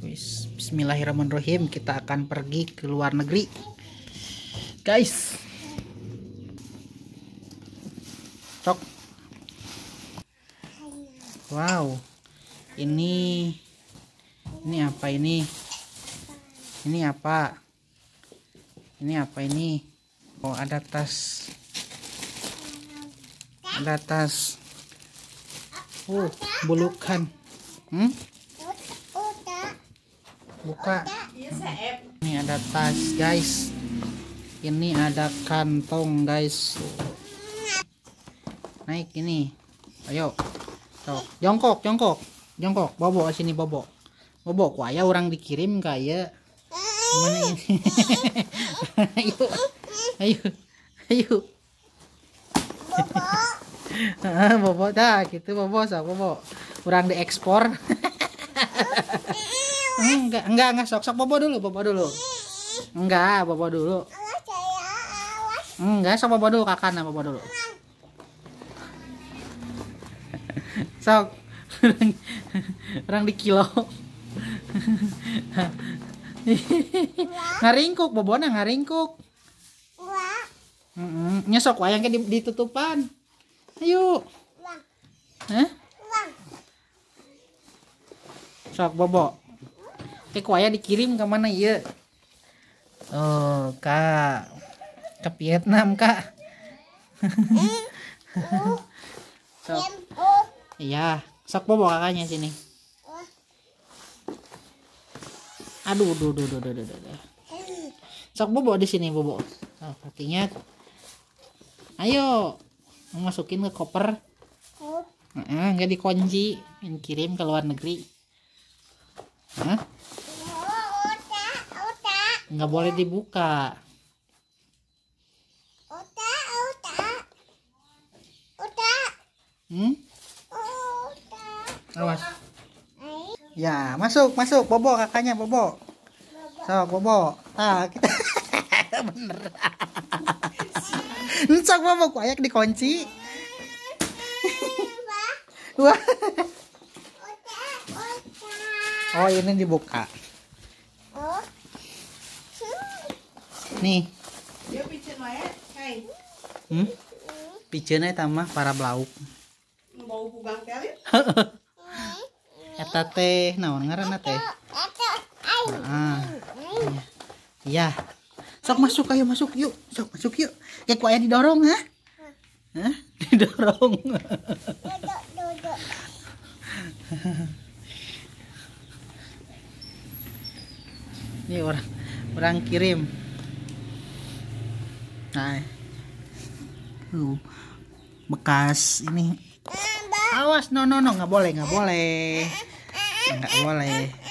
bismillahirrahmanirrahim, kita akan pergi ke luar negeri. Guys. Cok. Wow. Ini ini apa ini? Ini apa? Ini apa ini? Oh, ada tas. Ada tas. Uh, bulukan. Hmm? buka iya, ini ada tas guys ini ada kantong guys naik ini ayo Tuh. jongkok jongkok jongkok bobo sini bobo bobo kuaya orang dikirim kayak ya. mana ini ayo ayo ayo bobo ah, bobo dah gitu bobo sah bobo kurang diekspor Enggak, enggak, enggak sok sok bobo dulu, bobo dulu. Enggak, bobo dulu. Ya, ya, enggak, sok bobo dulu kakak nah, bobo dulu. Sok. Orang di kilo. ngaringkuk, bobona ngaringkuk. Mm Nyesok wayangnya di ditutupan. Ayo. Hah? Sok bobo kek kuaya dikirim ke mana ya oh kak ke Vietnam kak sok iya sok bobo kakaknya sini aduh aduh aduh aduh aduh, aduh. sok bobo di sini bobo oh, kakinya ayo masukin ke koper oh. nggak uh, dikunci kirim ke luar negeri Hah? nggak boleh dibuka Uta, uta. Uta. Hmm? Awas. Ya, masuk, masuk. Bobo kakaknya, Bobo. So, Bobo. Ah, kita bener. Ncok Bobo kuayak dikunci. Wah. oh, ini dibuka. Nih. Dia pijen wae, hai. Hmm? Pijen ae tambah para belauk. mau pugang kali, Eta teh naon ngaranna teh? Nah, iya. iya. Sok masuk ayo masuk yuk. Sok masuk yuk. Kayak kuaya didorong ha? Hah? Didorong. Ini orang orang kirim. Nah. Tuh. Bekas ini. Awas, no no no, nggak boleh, nggak boleh. Nggak boleh.